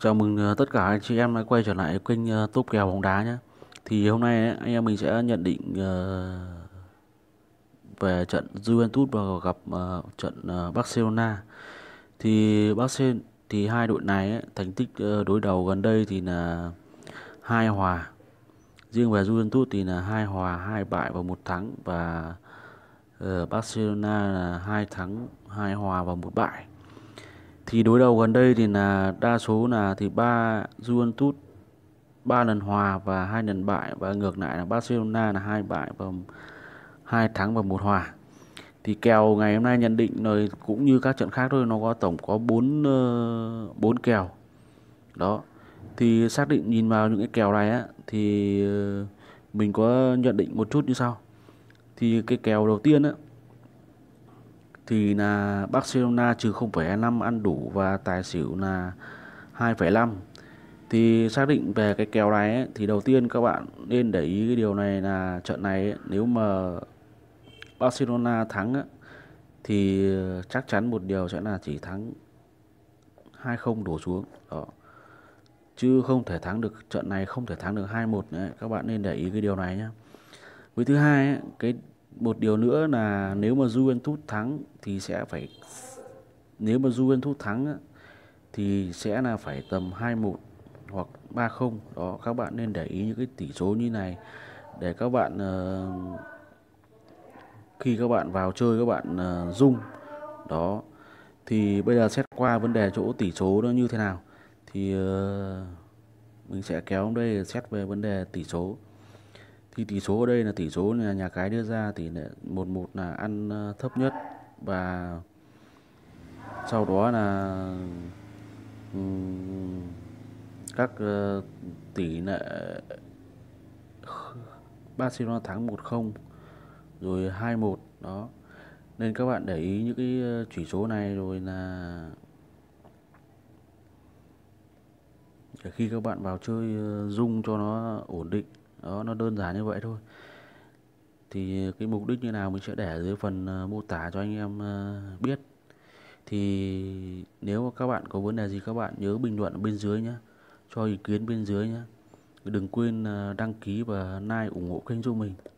Chào mừng ờ, tất cả anh chị em đã quay trở lại kênh ờ, Top Kèo Bóng Đá nhé Thì hôm nay anh em mình sẽ nhận định ờ, về trận Juventus và gặp trận Barcelona Thì Barcelona thì hai đội này thành tích đối đầu gần đây thì là hai hòa Riêng về Juventus thì là hai hòa, hai bại và một thắng Và Barcelona là hai thắng, hai hòa và một bại thì đối đầu gần đây thì là đa số là thì ba Juventus ba lần hòa và hai lần bại và ngược lại là Barcelona là hai bại và hai thắng và một hòa thì kèo ngày hôm nay nhận định rồi cũng như các trận khác thôi nó có tổng có bốn ờ, bốn kèo đó thì xác định nhìn vào những cái kèo này á thì ờ, mình có nhận định một chút như sau thì cái kèo đầu tiên á thì là Barcelona trừ 0,25 ăn đủ và tài xỉu là 2,5 thì xác định về cái kèo này ấy, thì đầu tiên các bạn nên để ý cái điều này là trận này ấy, nếu mà Barcelona thắng ấy, thì chắc chắn một điều sẽ là chỉ thắng 2-0 đổ xuống đó chứ không thể thắng được trận này không thể thắng được 2-1 nữa các bạn nên để ý cái điều này nhé với thứ hai ấy, cái một điều nữa là nếu mà Juventus thắng thì sẽ phải nếu mà Juventus thắng thì sẽ là phải tầm 21 hoặc 30 đó các bạn nên để ý những cái tỷ số như này để các bạn uh, khi các bạn vào chơi các bạn uh, đó thì bây giờ xét qua vấn đề chỗ tỷ số nó như thế nào thì uh, mình sẽ kéo đây xét về vấn đề tỷ số thì tỷ số ở đây là tỷ số nhà, nhà cái đưa ra thì một một là ăn ờ, thấp nhất và sau đó là các ờ, tỷ lệ ờ, Barcelona thắng 1-0 rồi 2-1 đó nên các bạn để ý những cái chỉ số này rồi là khi các bạn vào chơi dung cho nó ổn định đó nó đơn giản như vậy thôi thì cái mục đích như nào mình sẽ để dưới phần ờ, mô tả cho anh em ờ, biết thì nếu mà các bạn có vấn đề gì các bạn nhớ bình luận ở bên dưới nhé cho ý kiến bên dưới nhé đừng quên ờ, đăng ký và like ủng hộ kênh cho mình